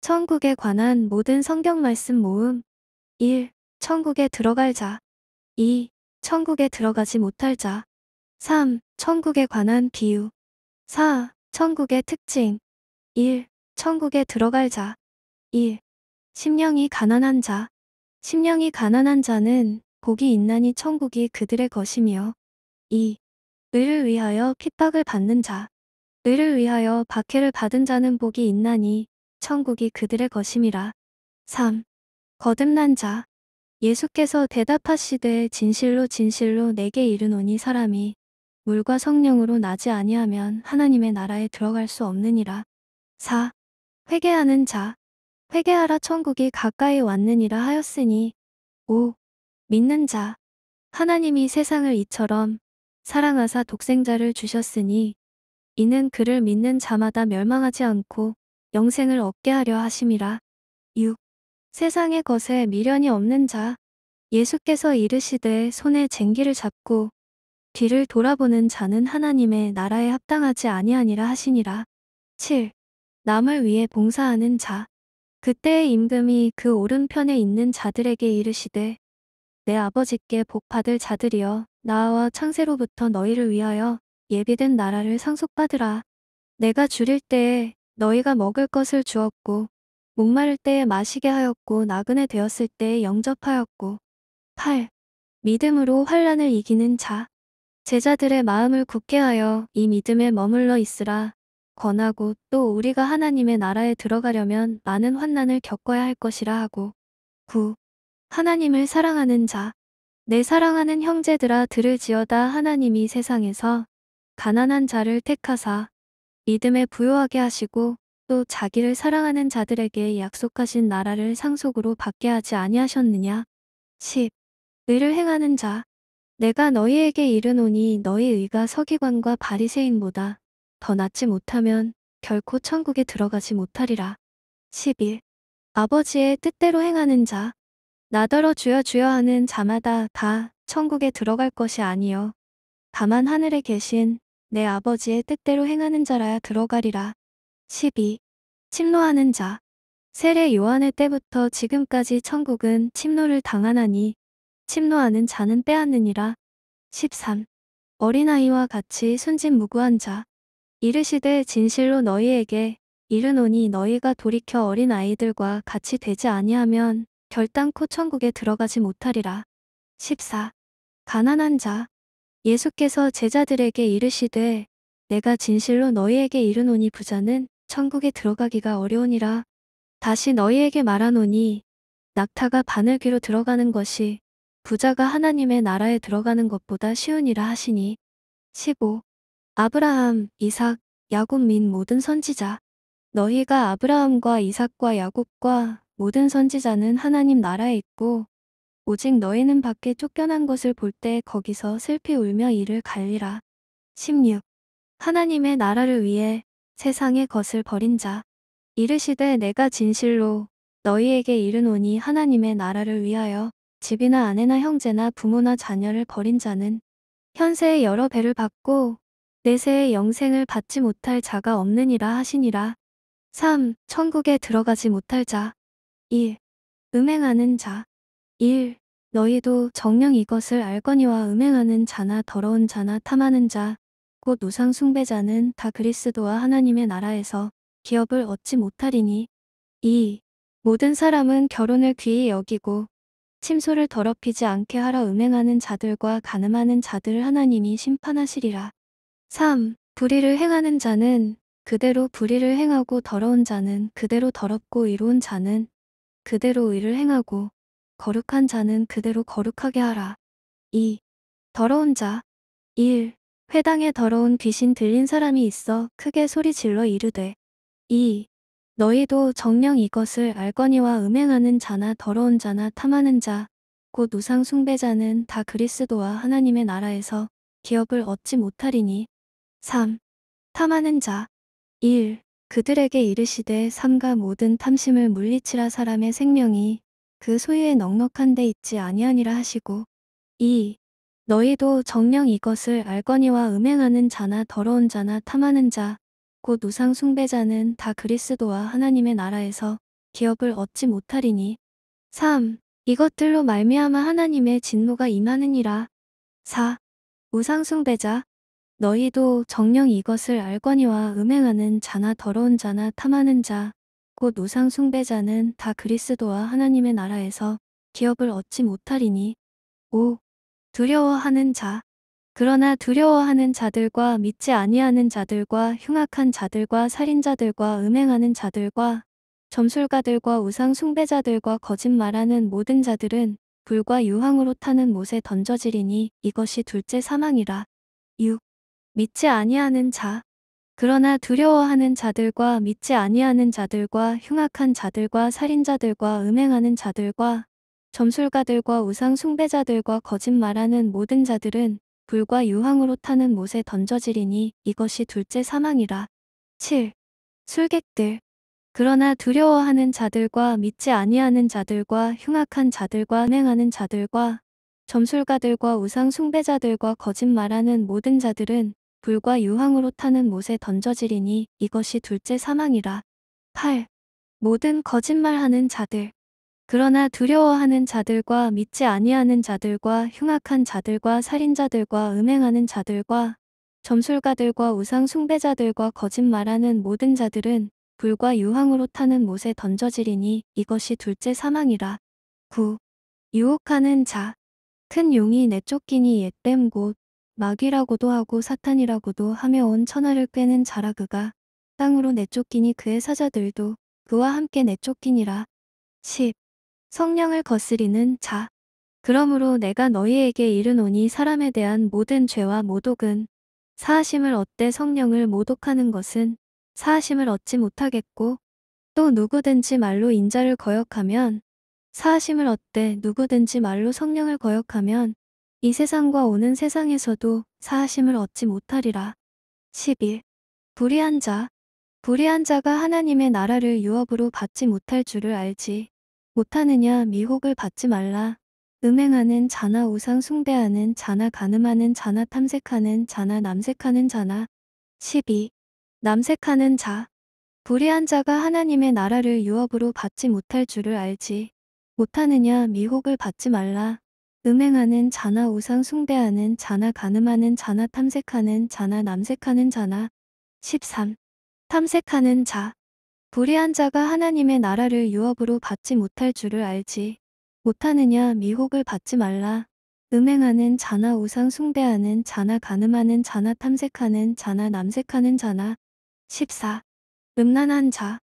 천국에 관한 모든 성경 말씀 모음 1. 천국에 들어갈 자 2. 천국에 들어가지 못할 자 3. 천국에 관한 비유 4. 천국의 특징 1. 천국에 들어갈 자 1. 심령이 가난한 자 심령이 가난한 자는 복이 있나니 천국이 그들의 것이며 2. 을을 위하여 핍박을 받는 자 을을 위하여 박해를 받은 자는 복이 있나니 천국이 그들의 것임이라. 3. 거듭난 자. 예수께서 대답하시되 진실로 진실로 내게 이르노니 사람이 물과 성령으로 나지 아니하면 하나님의 나라에 들어갈 수 없느니라. 4. 회개하는 자. 회개하라 천국이 가까이 왔느니라 하였으니 5. 믿는 자. 하나님이 세상을 이처럼 사랑하사 독생자를 주셨으니 이는 그를 믿는 자마다 멸망하지 않고 영생을 얻게 하려 하심이라. 6. 세상의 것에 미련이 없는 자 예수께서 이르시되 손에 쟁기를 잡고 뒤를 돌아보는 자는 하나님의 나라에 합당하지 아니하니라 하시니라. 7. 남을 위해 봉사하는 자 그때의 임금이 그 오른편에 있는 자들에게 이르시되 내 아버지께 복받을 자들이여 나와 창세로부터 너희를 위하여 예비된 나라를 상속받으라. 내가 줄일 때에 너희가 먹을 것을 주었고 목마를 때에 마시게 하였고 나그네 되었을 때에 영접하였고 8. 믿음으로 환란을 이기는 자 제자들의 마음을 굳게 하여 이 믿음에 머물러 있으라 권하고 또 우리가 하나님의 나라에 들어가려면 많은 환난을 겪어야 할 것이라 하고 9. 하나님을 사랑하는 자내 사랑하는 형제들아 들을지어다 하나님이 세상에서 가난한 자를 택하사 믿음에 부여하게 하시고 또 자기를 사랑하는 자들에게 약속하신 나라를 상속으로 받게 하지 아니하셨느냐. 10. 의를 행하는 자 내가 너희에게 이르노니 너희 의가 서기관과 바리새인보다 더 낫지 못하면 결코 천국에 들어가지 못하리라. 11. 아버지의 뜻대로 행하는 자 나더러 주여 주여 하는 자마다 다 천국에 들어갈 것이 아니요 다만 하늘에 계신 내 아버지의 뜻대로 행하는 자라야 들어가리라. 12. 침노하는 자. 세례 요한의 때부터 지금까지 천국은 침노를 당하나니 침노하는 자는 빼앗느니라. 13. 어린아이와 같이 순진무구한 자. 이르시되 진실로 너희에게 이르노니 너희가 돌이켜 어린아이들과 같이 되지 아니하면 결단코 천국에 들어가지 못하리라. 14. 가난한 자. 예수께서 제자들에게 이르시되 내가 진실로 너희에게 이르노니 부자는 천국에 들어가기가 어려우니라. 다시 너희에게 말하노니 낙타가 바늘귀로 들어가는 것이 부자가 하나님의 나라에 들어가는 것보다 쉬우니라 하시니 15. 아브라함, 이삭, 야곱 및 모든 선지자 너희가 아브라함과 이삭과 야곱과 모든 선지자는 하나님 나라에 있고 오직 너희는 밖에 쫓겨난 것을 볼 때 거기서 슬피 울며 이를 갈리라. 16. 하나님의 나라를 위해 세상의 것을 버린 자. 이르시되 내가 진실로 너희에게 이르노니 하나님의 나라를 위하여 집이나 아내나 형제나 부모나 자녀를 버린 자는 현세의 여러 배를 받고 내세의 영생을 받지 못할 자가 없느니라 하시니라. 3. 천국에 들어가지 못할 자. 2. 음행하는 자. 1. 너희도 정령 이것을 알거니와 음행하는 자나 더러운 자나 탐하는 자, 곧 우상 숭배자는 다 그리스도와 하나님의 나라에서 기업을 얻지 못하리니. 2. 모든 사람은 결혼을 귀히 여기고 침소를 더럽히지 않게 하라 음행하는 자들과 가늠하는 자들을 하나님이 심판하시리라. 3. 불의를 행하는 자는 그대로 불의를 행하고 더러운 자는 그대로 더럽고 이로운 자는 그대로 의를 행하고 거룩한 자는 그대로 거룩하게 하라. 2. 더러운 자. 1. 회당에 더러운 귀신 들린 사람이 있어 크게 소리 질러 이르되 2. 너희도 정령 이것을 알거니와 음행하는 자나 더러운 자나 탐하는 자, 곧 우상 숭배자는 다 그리스도와 하나님의 나라에서 기업을 얻지 못하리니 3. 탐하는 자 1. 그들에게 이르시되 삼가 모든 탐심을 물리치라 사람의 생명이 그소유에 넉넉한 데 있지 아니하니라 하시고 2. 너희도 정령 이것을 알거니와 음행하는 자나 더러운 자나 탐하는 자, 곧 우상 숭배자는 다 그리스도와 하나님의 나라에서 기업을 얻지 못하리니. 3. 이것들로 말미암아 하나님의 진노가 임하느니라. 4. 우상 숭배자 너희도 정령 이것을 알거니와 음행하는 자나 더러운 자나 탐하는 자, 곧 우상 숭배자는 다 그리스도와 하나님의 나라에서 기업을 얻지 못하리니 5. 두려워하는 자 그러나 두려워하는 자들과 믿지 아니하는 자들과 흉악한 자들과 살인자들과 음행하는 자들과 점술가들과 우상 숭배자들과 거짓말하는 모든 자들은 불과 유황으로 타는 못에 던져지리니 이것이 둘째 사망이라. 6. 믿지 아니하는 자 그러나 두려워하는 자들과 믿지 아니하는 자들과 흉악한 자들과 살인자들과 음행하는 자들과 점술가들과 우상 숭배자들과 거짓말하는 모든 자들은 불과 유황으로 타는 못에 던져지리니 이것이 둘째 사망이라. 7. 술객들 그러나 두려워하는 자들과 믿지 아니하는 자들과 흉악한 자들과 음행하는 자들과 점술가들과 우상 숭배자들과 거짓말하는 모든 자들은 불과 유황으로 타는 못에 던져지리니 이것이 둘째 사망이라. 8. 모든 거짓말하는 자들 그러나 두려워하는 자들과 믿지 아니하는 자들과 흉악한 자들과 살인자들과 음행하는 자들과 점술가들과 우상 숭배자들과 거짓말하는 모든 자들은 불과 유황으로 타는 못에 던져지리니 이것이 둘째 사망이라. 9. 유혹하는 자. 큰 용이 내쫓기니 옛뱀 곧 마귀라고도 하고 사탄이라고도 하며 온 천하를 꿰는 자라 그가 땅으로 내쫓기니 그의 사자들도 그와 함께 내쫓기니라. 10. 성령을 거스리는 자. 그러므로 내가 너희에게 이르노니 사람에 대한 모든 죄와 모독은 사하심을 얻되 성령을 모독하는 것은 사하심을 얻지 못하겠고 또 누구든지 말로 인자를 거역하면 사하심을 얻되 누구든지 말로 성령을 거역하면 이 세상과 오는 세상에서도 사하심을 얻지 못하리라. 11. 불의한 자. 불의한 자가 하나님의 나라를 유업으로 받지 못할 줄을 알지. 못하느냐 미혹을 받지 말라. 음행하는 자나 우상 숭배하는 자나 가늠하는 자나 탐색하는 자나 남색하는 자나 12. 남색하는 자 불의한 자가 하나님의 나라를 유업으로 받지 못할 줄을 알지 못하느냐 미혹을 받지 말라 음행하는 자나 우상 숭배하는 자나 가늠하는 자나 탐색하는 자나 남색하는 자나 13. 탐색하는 자 불의한 자가 하나님의 나라를 유업으로 받지 못할 줄을 알지 못하느냐 미혹을 받지 말라 음행하는 자나 우상 숭배하는 자나 가늠하는 자나 탐색하는 자나 남색하는 자나 14. 음란한 자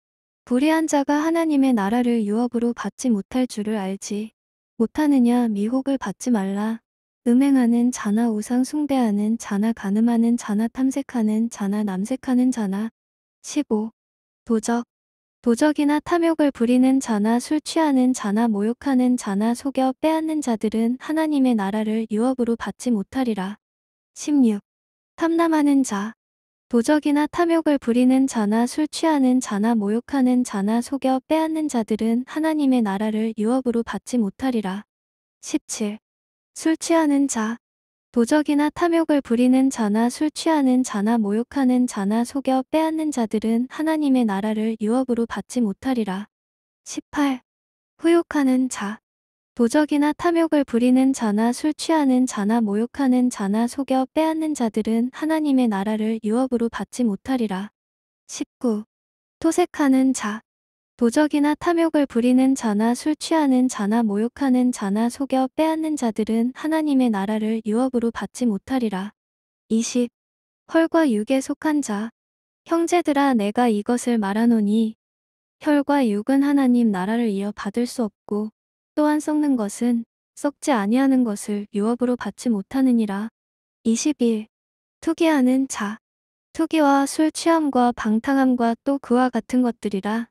불의한 자가 하나님의 나라를 유업으로 받지 못할 줄을 알지 못하느냐 미혹을 받지 말라. 음행하는 자나 우상 숭배하는 자나 가늠하는 자나 탐색하는 자나 남색하는 자나 15. 도적 도적이나 탐욕을 부리는 자나 술 취하는 자나 모욕하는 자나 속여 빼앗는 자들은 하나님의 나라를 유업으로 받지 못하리라. 16. 탐남하는 자 도적이나 탐욕을 부리는 자나 술 취하는 자나 모욕하는 자나 속여 빼앗는 자들은 하나님의 나라를 유업으로 받지 못하리라. 17. 술 취하는 자 도적이나 탐욕을 부리는 자나 술 취하는 자나 모욕하는 자나 속여 빼앗는 자들은 하나님의 나라를 유업으로 받지 못하리라. 18. 후욕하는 자 도적이나 탐욕을 부리는 자나 술 취하는 자나 모욕하는 자나 속여 빼앗는 자들은 하나님의 나라를 유업으로 받지 못하리라. 19. 토색하는 자 도적이나 탐욕을 부리는 자나 술 취하는 자나 모욕하는 자나 속여 빼앗는 자들은 하나님의 나라를 유업으로 받지 못하리라. 20. 혈과 육에 속한 자 형제들아 내가 이것을 말하노니 혈과 육은 하나님 나라를 이어 받을 수 없고 또한 썩는 것은 썩지 아니하는 것을 유업으로 받지 못하느니라. 21. 투기하는 자. 투기와 술 취함과 방탕함과 또 그와 같은 것들이라.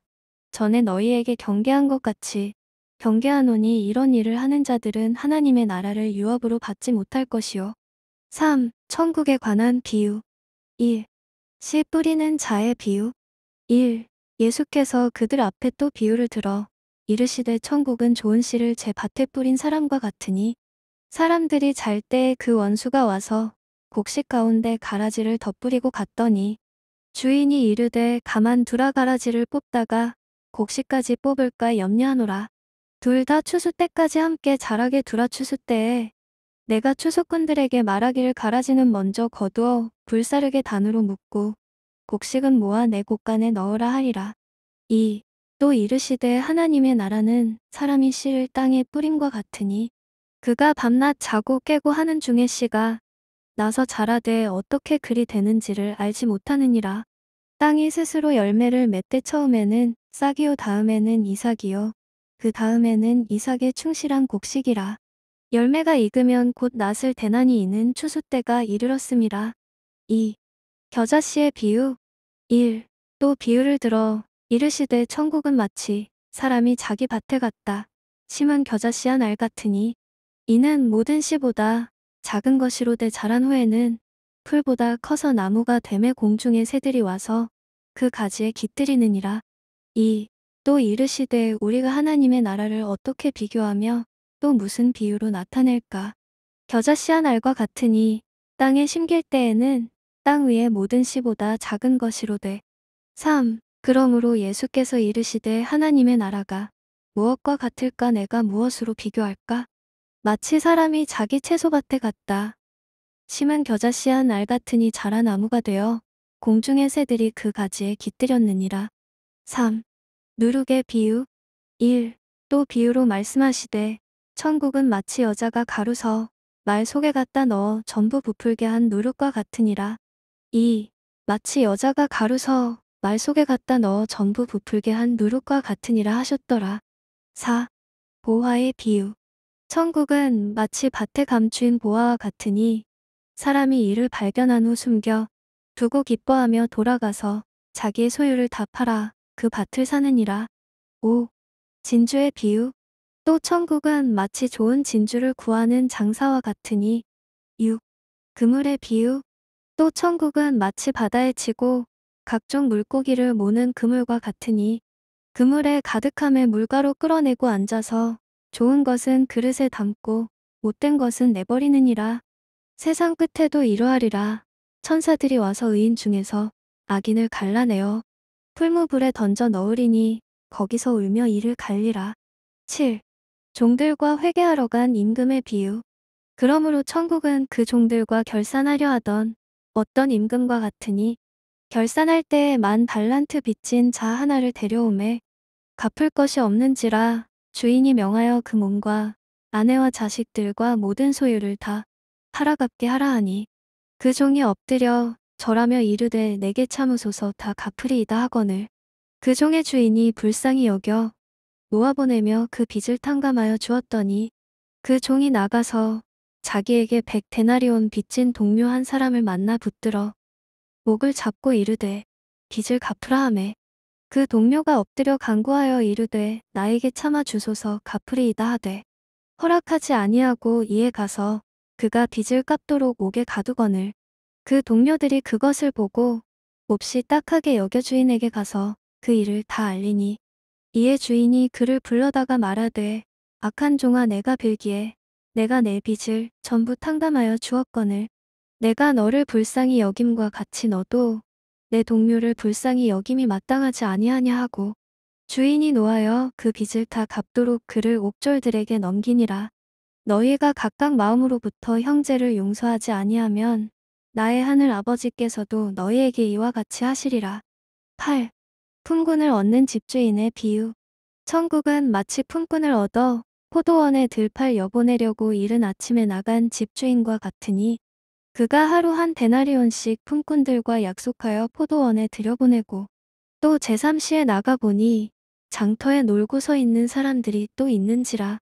전에 너희에게 경계한 것 같이 경계하노니 이런 일을 하는 자들은 하나님의 나라를 유업으로 받지 못할 것이요. 3. 천국에 관한 비유. 1. 씨 뿌리는 자의 비유. 1. 예수께서 그들 앞에 또 비유를 들어 이르시되 천국은 좋은 씨를 제 밭에 뿌린 사람과 같으니 사람들이 잘 때에 그 원수가 와서 곡식 가운데 가라지를 덧뿌리고 갔더니 주인이 이르되 가만 두라 가라지를 뽑다가 곡식까지 뽑을까 염려하노라. 둘 다 추수 때까지 함께 자라게 두라 추수 때에 내가 추수꾼들에게 말하기를 가라지는 먼저 거두어 불사르게 단으로 묶고 곡식은 모아 내곡간에 넣으라 하리라. 2. 또 이르시되 하나님의 나라는 사람이 씨를 땅에 뿌림과 같으니 그가 밤낮 자고 깨고 하는 중에 씨가 나서 자라되 어떻게 그리 되는지를 알지 못하느니라. 땅이 스스로 열매를 맺되 처음에는 싹이요 다음에는 이삭이요 그 다음에는 이삭의 충실한 곡식이라. 열매가 익으면 곧 낫을 대나니 이는 추수 때가 이르렀습니다. 2. 겨자씨의 비유 1. 또 비유를 들어 이르시되 천국은 마치 사람이 자기 밭에 갔다. 심은 겨자 씨한 알 같으니 이는 모든 씨보다 작은 것이로되 자란 후에는 풀보다 커서 나무가 됨에 공중에 새들이 와서 그 가지에 깃들이느니라. 2. 또 이르시되 우리가 하나님의 나라를 어떻게 비교하며 또 무슨 비유로 나타낼까. 겨자 씨한 알과 같으니 땅에 심길 때에는 땅위에 모든 씨보다 작은 것이로되 3. 그러므로 예수께서 이르시되 하나님의 나라가 무엇과 같을까 내가 무엇으로 비교할까? 마치 사람이 자기 채소밭에 갔다. 심은 겨자 씨한 알 같으니 자란 나무가 되어 공중의 새들이 그 가지에 깃들였느니라. 3. 누룩의 비유 1. 또 비유로 말씀하시되 천국은 마치 여자가 가루서 말 속에 갖다 넣어 전부 부풀게 한 누룩과 같으니라. 2. 마치 여자가 가루서 말 속에 갖다 넣어 전부 부풀게 한 누룩과 같으니라 하셨더라. 4. 보화의 비유 천국은 마치 밭에 감춘 보화와 같으니 사람이 이를 발견한 후 숨겨 두고 기뻐하며 돌아가서 자기의 소유를 다 팔아 그 밭을 사느니라. 5. 진주의 비유 또 천국은 마치 좋은 진주를 구하는 장사와 같으니 6. 그물의 비유 또 천국은 마치 바다에 치고 각종 물고기를 모는 그물과 같으니 그물에 가득함에 물가로 끌어내고 앉아서 좋은 것은 그릇에 담고 못된 것은 내버리느니라. 세상 끝에도 이러하리라. 천사들이 와서 의인 중에서 악인을 갈라내어 풀무불에 던져 넣으리니 거기서 울며 이를 갈리라. 7. 종들과 회개하러 간 임금의 비유. 그러므로 천국은 그 종들과 결산하려 하던 어떤 임금과 같으니 결산할 때에 만발란트 빚진 자 하나를 데려오매 갚을 것이 없는지라 주인이 명하여 그 몸과 아내와 자식들과 모든 소유를 다 팔아갚게 하라 하니 그 종이 엎드려 절하며 이르되 내게 참으소서 다 갚으리이다 하거늘 그 종의 주인이 불쌍히 여겨 모아보내며 그 빚을 탕감하여 주었더니 그 종이 나가서 자기에게 백 데나리온 빚진 동료 한 사람을 만나 붙들어 목을 잡고 이르되 빚을 갚으라 하매 그 동료가 엎드려 간구하여 이르되 나에게 참아 주소서 갚으리이다 하되 허락하지 아니하고 이에 가서 그가 빚을 갚도록 목에 가두거늘 그 동료들이 그것을 보고 몹시 딱하게 여겨 주인에게 가서 그 일을 다 알리니 이에 주인이 그를 불러다가 말하되 악한 종아 내가 빌기에 내가 내 빚을 전부 탕감하여 주었거늘 내가 너를 불쌍히 여김과 같이 너도 내 동료를 불쌍히 여김이 마땅하지 아니하냐 하고 주인이 노하여 그 빚을 다 갚도록 그를 옥졸들에게 넘기니라. 너희가 각각 마음으로부터 형제를 용서하지 아니하면 나의 하늘 아버지께서도 너희에게 이와 같이 하시리라. 8. 품꾼을 얻는 집주인의 비유 천국은 마치 품꾼을 얻어 포도원에 들팔 여보내려고 이른 아침에 나간 집주인과 같으니 그가 하루 한 데나리온씩 품꾼들과 약속하여 포도원에 들여보내고 또 제3시에 나가보니 장터에 놀고 서 있는 사람들이 또 있는지라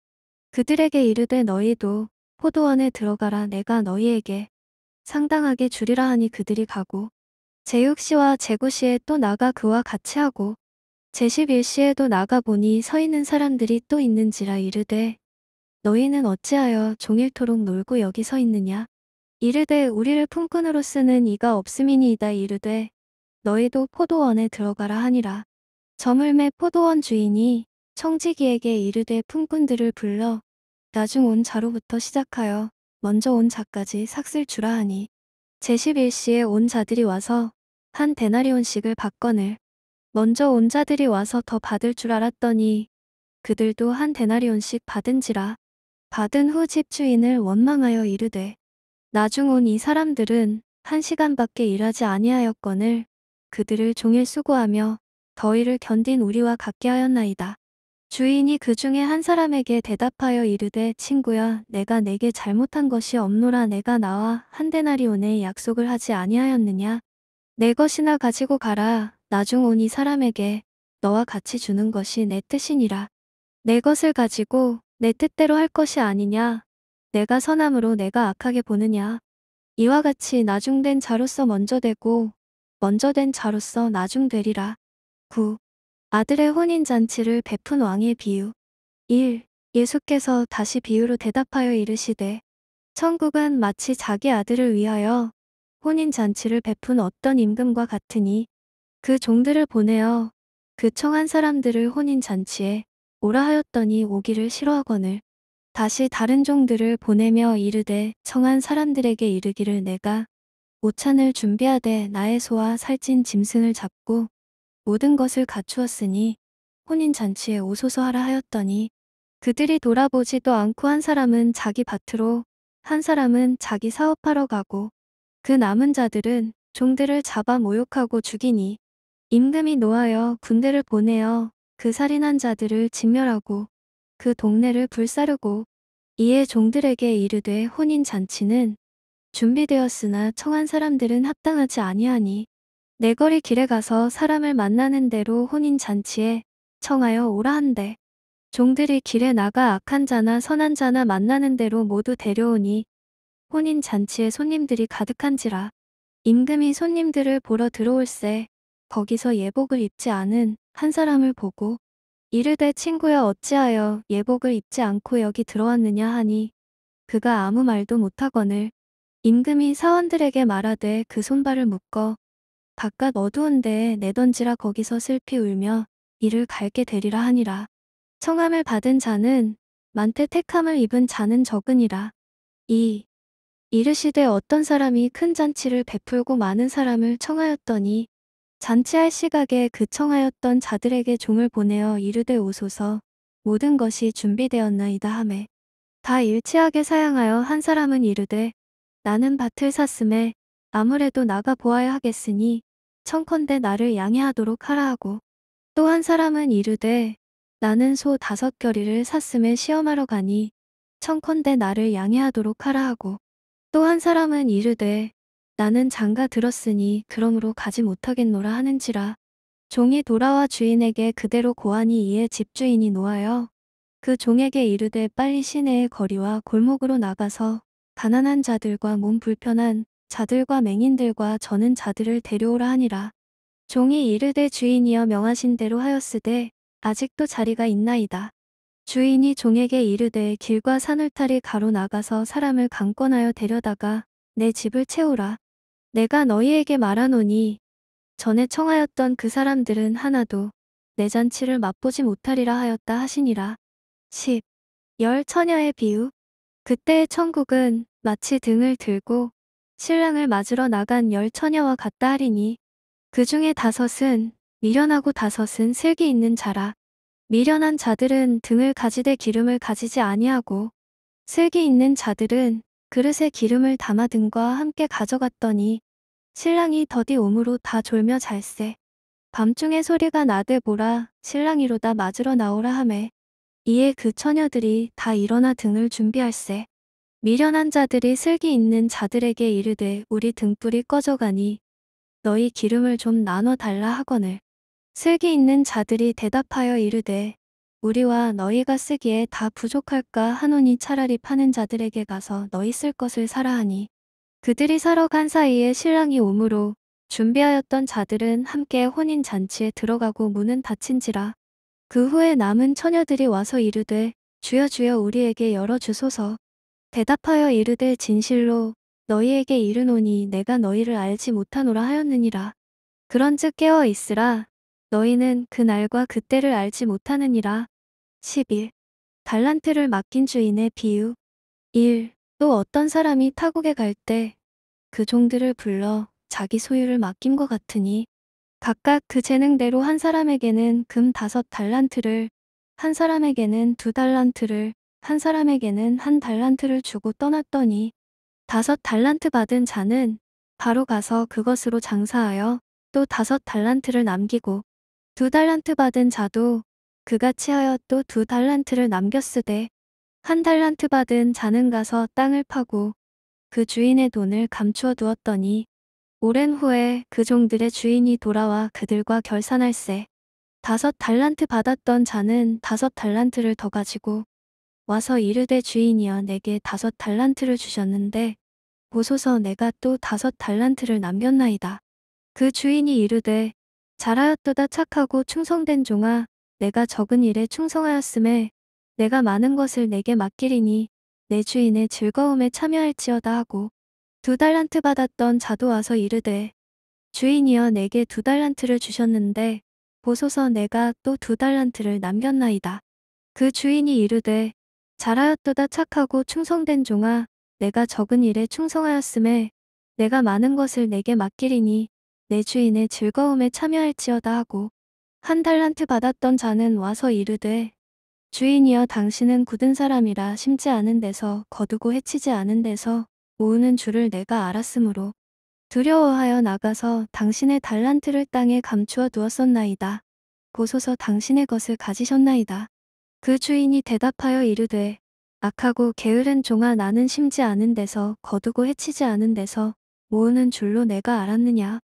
그들에게 이르되 너희도 포도원에 들어가라 내가 너희에게 상당하게 주리라 하니 그들이 가고 제육시와 제구시에 또 나가 그와 같이 하고 제11시에도 나가보니 서 있는 사람들이 또 있는지라 이르되 너희는 어찌하여 종일토록 놀고 여기 서 있느냐 이르되 우리를 품꾼으로쓰는 이가 없음이니이다 이르되 너희도 포도원에 들어가라 하니라. 저물매 포도원 주인이 청지기에게 이르되 품꾼들을 불러 나중 온 자로부터 시작하여 먼저 온 자까지 삭슬 주라 하니 제11시에 온 자들이 와서 한대나리온씩을받거늘 먼저 온 자들이 와서 더 받을 줄 알았더니 그들도 한대나리온씩 받은지라 받은 후 집주인을 원망하여 이르되 나중 온 이 사람들은 한 시간밖에 일하지 아니하였건을 그들을 종일 수고하며 더위를 견딘 우리와 같게 하였나이다. 주인이 그 중에 한 사람에게 대답하여 이르되 친구야 내가 내게 잘못한 것이 없노라 내가 나와 한 데나리온의 약속을 하지 아니하였느냐 내 것이나 가지고 가라 나중 온 이 사람에게 너와 같이 주는 것이 내 뜻이니라 내 것을 가지고 내 뜻대로 할 것이 아니냐 내가 선함으로 내가 악하게 보느냐. 이와 같이 나중된 자로서 먼저 되고 먼저 된 자로서 나중되리라. 9. 아들의 혼인잔치를 베푼 왕의 비유 1. 예수께서 다시 비유로 대답하여 이르시되 천국은 마치 자기 아들을 위하여 혼인잔치를 베푼 어떤 임금과 같으니 그 종들을 보내어 그 청한 사람들을 혼인잔치에 오라 하였더니 오기를 싫어하거늘 다시 다른 종들을 보내며 이르되 청한 사람들에게 이르기를 내가 오찬을 준비하되 나의 소와 살찐 짐승을 잡고 모든 것을 갖추었으니 혼인 잔치에 오소서 하라 하였더니 그들이 돌아보지도 않고 한 사람은 자기 밭으로 한 사람은 자기 사업하러 가고 그 남은 자들은 종들을 잡아 모욕하고 죽이니 임금이 노하여 군대를 보내어 그 살인한 자들을 진멸하고 그 동네를 불사르고 이에 종들에게 이르되 혼인 잔치는 준비되었으나 청한 사람들은 합당하지 아니하니 내 거리 길에 가서 사람을 만나는 대로 혼인 잔치에 청하여 오라 한대 종들이 길에 나가 악한 자나 선한 자나 만나는 대로 모두 데려오니 혼인 잔치에 손님들이 가득한지라 임금이 손님들을 보러 들어올세 거기서 예복을 입지 않은 한 사람을 보고 이르되 친구여 어찌하여 예복을 입지 않고 여기 들어왔느냐 하니 그가 아무 말도 못하거늘 임금이 사원들에게 말하되 그 손발을 묶어 바깥 어두운 데에 내던지라 거기서 슬피 울며 이를 갈게 되리라 하니라 청함을 받은 자는 만태 택함을 입은 자는 적은이라이 이르시되 어떤 사람이 큰 잔치를 베풀고 많은 사람을 청하였더니 잔치할 시각에 그청하였던 자들에게 종을 보내어 이르되 오소서 모든 것이 준비되었나이다 하매 다 일치하게 사양하여 한 사람은 이르되 나는 밭을 샀음에 아무래도 나가 보아야 하겠으니 청컨대 나를 양해하도록 하라 하고 또 한 사람은 이르되 나는 소 다섯 결의를 샀음에 시험하러 가니 청컨대 나를 양해하도록 하라 하고 또 한 사람은 이르되 나는 장가 들었으니 그러므로 가지 못하겠노라 하는지라. 종이 돌아와 주인에게 그대로 고하니 이에 집주인이 노하여 그 종에게 이르되 빨리 시내의 거리와 골목으로 나가서 가난한 자들과 몸 불편한 자들과 맹인들과 저는 자들을 데려오라 하니라. 종이 이르되 주인이여 명하신 대로 하였으되 아직도 자리가 있나이다. 주인이 종에게 이르되 길과 산울타리 가로 나가서 사람을 강권하여 데려다가 내 집을 채우라. 내가 너희에게 말하노니 전에 청하였던 그 사람들은 하나도 내 잔치를 맛보지 못하리라 하였다 하시니라. 10. 열 처녀의 비유 그때의 천국은 마치 등을 들고 신랑을 맞으러 나간 열 처녀와 같다 하리니 그 중에 다섯은 미련하고 다섯은 슬기 있는 자라. 미련한 자들은 등을 가지되 기름을 가지지 아니하고 슬기 있는 자들은 그릇에 기름을 담아 등과 함께 가져갔더니 신랑이 더디 오므로 다 졸며 잘세. 밤중에 소리가 나되 보라 신랑이로다 맞으러 나오라 하매 이에 그 처녀들이 다 일어나 등을 준비할세. 미련한 자들이 슬기 있는 자들에게 이르되 우리 등불이 꺼져가니 너희 기름을 좀 나눠 달라 하거늘. 슬기 있는 자들이 대답하여 이르되 우리와 너희가 쓰기에 다 부족할까 하노니 차라리 파는 자들에게 가서 너희 쓸 것을 사라 하니 그들이 사러 간 사이에 신랑이 오므로 준비하였던 자들은 함께 혼인 잔치에 들어가고 문은 닫힌지라 그 후에 남은 처녀들이 와서 이르되 주여 주여 우리에게 열어 주소서 대답하여 이르되 진실로 너희에게 이르노니 내가 너희를 알지 못하노라 하였느니라 그런즉 깨어 있으라 너희는 그 날과 그때를 알지 못하느니라. 11. 달란트를 맡긴 주인의 비유. 1. 또 어떤 사람이 타국에 갈 때 그 종들을 불러 자기 소유를 맡김과 같으니 각각 그 재능대로 한 사람에게는 금 다섯 달란트를 한 사람에게는 두 달란트를 한 사람에게는 한 달란트를 주고 떠났더니 다섯 달란트 받은 자는 바로 가서 그것으로 장사하여 또 다섯 달란트를 남기고 두 달란트 받은 자도 그가이 하여 또 두 달란트를 남겼으되 한 달란트 받은 자는 가서 땅을 파고 그 주인의 돈을 감추어 두었더니 오랜 후에 그 종들의 주인이 돌아와 그들과 결산할세 다섯 달란트 받았던 자는 다섯 달란트를 더 가지고 와서 이르되 주인이여 내게 다섯 달란트를 주셨는데 보소서 내가 또 다섯 달란트를 남겼나이다. 그 주인이 이르되 잘하였도다 착하고 충성된 종아 내가 적은 일에 충성하였음에 내가 많은 것을 내게 맡기리니 내 주인의 즐거움에 참여할지어다 하고 두 달란트 받았던 자도 와서 이르되 주인이여 내게 두 달란트를 주셨는데 보소서 내가 또 두 달란트를 남겼나이다. 그 주인이 이르되 잘하였도다 착하고 충성된 종아 내가 적은 일에 충성하였음에 내가 많은 것을 내게 맡기리니 내 주인의 즐거움에 참여할지어다 하고 한 달란트 받았던 자는 와서 이르되 주인이여 당신은 굳은 사람이라 심지 않은 데서 거두고 해치지 않은 데서 모으는 줄을 내가 알았으므로 두려워하여 나가서 당신의 달란트를 땅에 감추어 두었었나이다. 고소서 당신의 것을 가지셨나이다. 그 주인이 대답하여 이르되 악하고 게으른 종아 나는 심지 않은 데서 거두고 해치지 않은 데서 모으는 줄로 내가 알았느냐.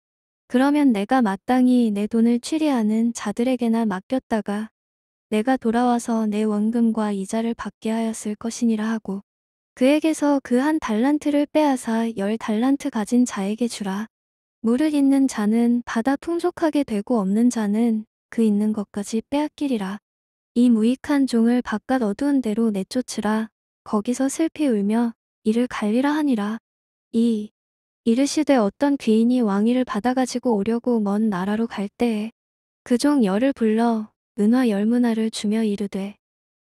그러면 내가 마땅히 내 돈을 취리하는 자들에게나 맡겼다가 내가 돌아와서 내 원금과 이자를 받게 하였을 것이니라 하고 그에게서 그 한 달란트를 빼앗아 열 달란트 가진 자에게 주라. 물을 있는 자는 받아 풍족하게 되고 없는 자는 그 있는 것까지 빼앗기리라. 이 무익한 종을 바깥 어두운 데로 내쫓으라. 거기서 슬피 울며 이를 갈리라 하니라. 이 이르시되 어떤 귀인이 왕위를 받아가지고 오려고 먼 나라로 갈 때에 그 종 열을 불러 은화 열 문화를 주며 이르되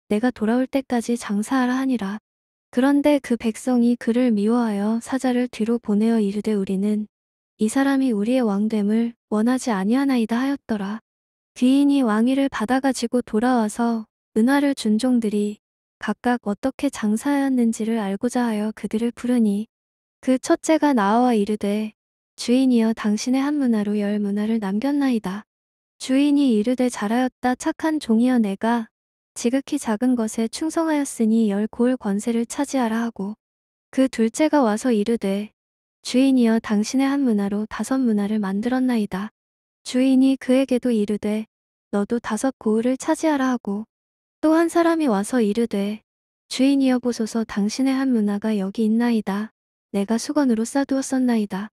내가 돌아올 때까지 장사하라 하니라. 그런데 그 백성이 그를 미워하여 사자를 뒤로 보내어 이르되 우리는 이 사람이 우리의 왕됨을 원하지 아니하나이다 하였더라. 귀인이 왕위를 받아가지고 돌아와서 은화를 준 종들이 각각 어떻게 장사하였는지를 알고자 하여 그들을 부르니 그 첫째가 나와 이르되 주인이여 당신의 한 문화로 열 문화를 남겼나이다. 주인이 이르되 잘하였다 착한 종이여 내가 지극히 작은 것에 충성하였으니 열 고을 권세를 차지하라 하고 그 둘째가 와서 이르되 주인이여 당신의 한 문화로 다섯 문화를 만들었나이다. 주인이 그에게도 이르되 너도 다섯 고을을 차지하라 하고 또 한 사람이 와서 이르되 주인이여 보소서 당신의 한 문화가 여기 있나이다. 내가 수건으로 싸두었었나이다.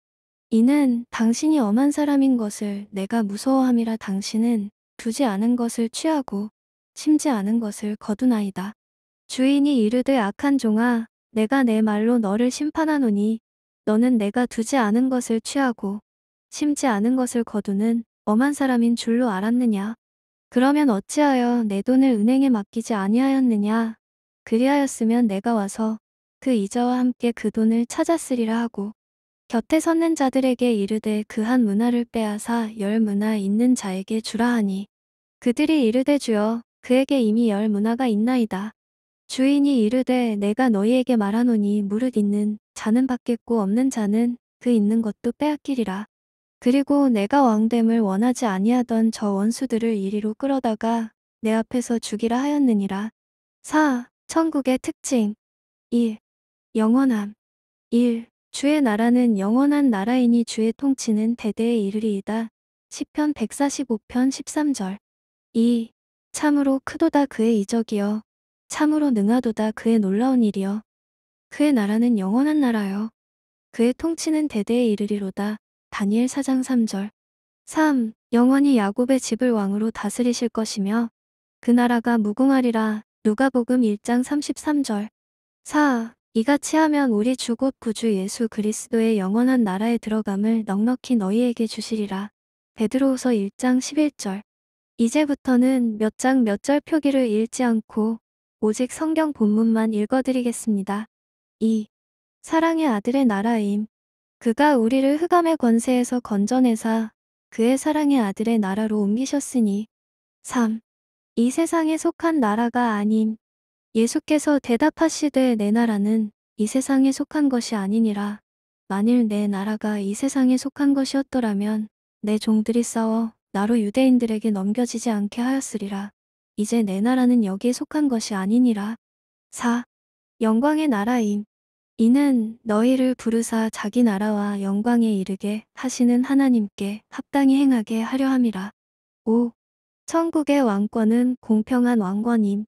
이는 당신이 엄한 사람인 것을 내가 무서워함이라 당신은 두지 않은 것을 취하고 심지 않은 것을 거두나이다. 주인이 이르되 악한 종아 내가 내 말로 너를 심판하노니 너는 내가 두지 않은 것을 취하고 심지 않은 것을 거두는 엄한 사람인 줄로 알았느냐? 그러면 어찌하여 내 돈을 은행에 맡기지 아니하였느냐? 그리하였으면 내가 와서 그 이자와 함께 그 돈을 찾았으리라 하고 곁에 섰는 자들에게 이르되 그 한 문화를 빼앗아 열 문화 있는 자에게 주라 하니 그들이 이르되 주여 그에게 이미 열 문화가 있나이다. 주인이 이르되 내가 너희에게 말하노니 무릇 있는 자는 받겠고 없는 자는 그 있는 것도 빼앗기리라. 그리고 내가 왕됨을 원하지 아니하던 저 원수들을 이리로 끌어다가 내 앞에서 죽이라 하였느니라. 4. 천국의 특징 1. 영원함. 1. 주의 나라는 영원한 나라이니 주의 통치는 대대에 이르리이다. 시편 145편 13절 2. 참으로 크도다 그의 이적이여. 참으로 능하도다 그의 놀라운 일이여. 그의 나라는 영원한 나라여. 그의 통치는 대대에 이르리로다. 다니엘 4장 3절 3. 영원히 야곱의 집을 왕으로 다스리실 것이며 그 나라가 무궁하리라. 누가복음 1장 33절 4. 이같이 하면 우리 주곧 구주 예수 그리스도의 영원한 나라에 들어감을 넉넉히 너희에게 주시리라. 베드로후서 1장 11절 이제부터는 몇 장 몇 절 표기를 읽지 않고 오직 성경 본문만 읽어드리겠습니다. 2. 사랑의 아들의 나라임 그가 우리를 흑암의 권세에서 건져내사 그의 사랑의 아들의 나라로 옮기셨으니 3. 이 세상에 속한 나라가 아님 예수께서 대답하시되 내 나라는 이 세상에 속한 것이 아니니라. 만일 내 나라가 이 세상에 속한 것이었더라면 내 종들이 싸워 나로 유대인들에게 넘겨지지 않게 하였으리라. 이제 내 나라는 여기에 속한 것이 아니니라. 4. 영광의 나라임. 이는 너희를 부르사 자기 나라와 영광에 이르게 하시는 하나님께 합당히 행하게 하려 함이라. 5. 천국의 왕권은 공평한 왕권임.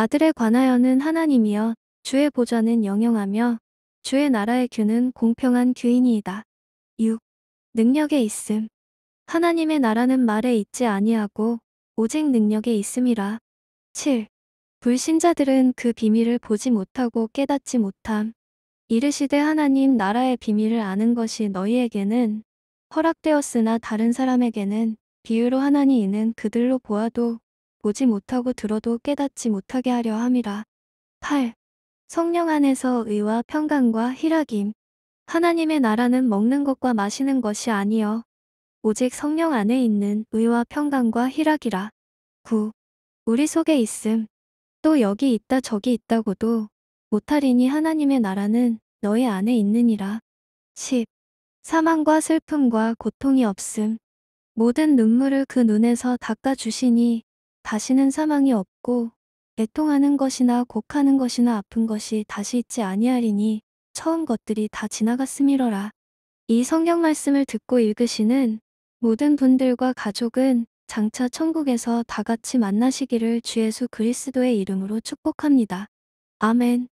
아들에 관하여는 하나님이여 주의 보좌는 영영하며 주의 나라의 규는 공평한 규인이이다. 6. 능력에 있음. 하나님의 나라는 말에 있지 아니하고 오직 능력에 있음이라. 7. 불신자들은 그 비밀을 보지 못하고 깨닫지 못함. 이르시되 하나님 나라의 비밀을 아는 것이 너희에게는 허락되었으나 다른 사람에게는 비유로 하나니 이는 그들로 보아도 보지 못하고 들어도 깨닫지 못하게 하려 함이라. 8. 성령 안에서 의와 평강과 희락임. 하나님의 나라는 먹는 것과 마시는 것이 아니요 오직 성령 안에 있는 의와 평강과 희락이라. 9. 우리 속에 있음. 또 여기 있다 저기 있다고도 못하리니 하나님의 나라는 너희 안에 있느니라. 10. 사망과 슬픔과 고통이 없음. 모든 눈물을 그 눈에서 닦아주시니 다시는 사망이 없고 애통하는 것이나 곡하는 것이나 아픈 것이 다시 있지 아니하리니 처음 것들이 다 지나갔음이러라. 이 성경 말씀을 듣고 읽으시는 모든 분들과 가족은 장차 천국에서 다 같이 만나시기를 주 예수 그리스도의 이름으로 축복합니다. 아멘.